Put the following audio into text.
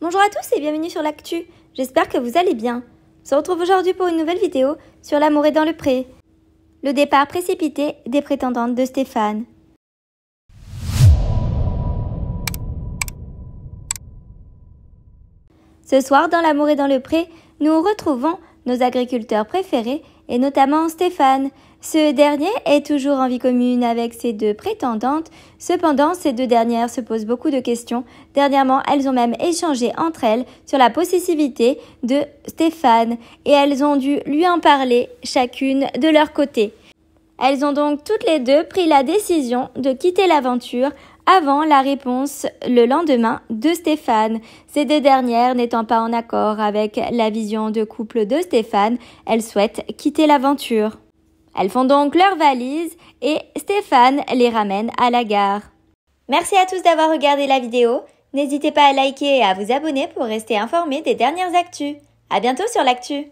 Bonjour à tous et bienvenue sur l'actu, j'espère que vous allez bien. On se retrouve aujourd'hui pour une nouvelle vidéo sur l'amour et dans le pré. Le départ précipité des prétendantes de Stéphane. Ce soir dans l'amour et dans le pré, nous retrouvons nos agriculteurs préférés, et notamment Stéphane. Ce dernier est toujours en vie commune avec ses deux prétendantes. Cependant, ces deux dernières se posent beaucoup de questions. Dernièrement, elles ont même échangé entre elles sur la possessivité de Stéphane et elles ont dû lui en parler chacune de leur côté. Elles ont donc toutes les deux pris la décision de quitter l'aventure avant la réponse le lendemain de Stéphane. Ces deux dernières n'étant pas en accord avec la vision de couple de Stéphane, elles souhaitent quitter l'aventure. Elles font donc leur valise et Stéphane les ramène à la gare. Merci à tous d'avoir regardé la vidéo. N'hésitez pas à liker et à vous abonner pour rester informé des dernières actus. À bientôt sur l'actu!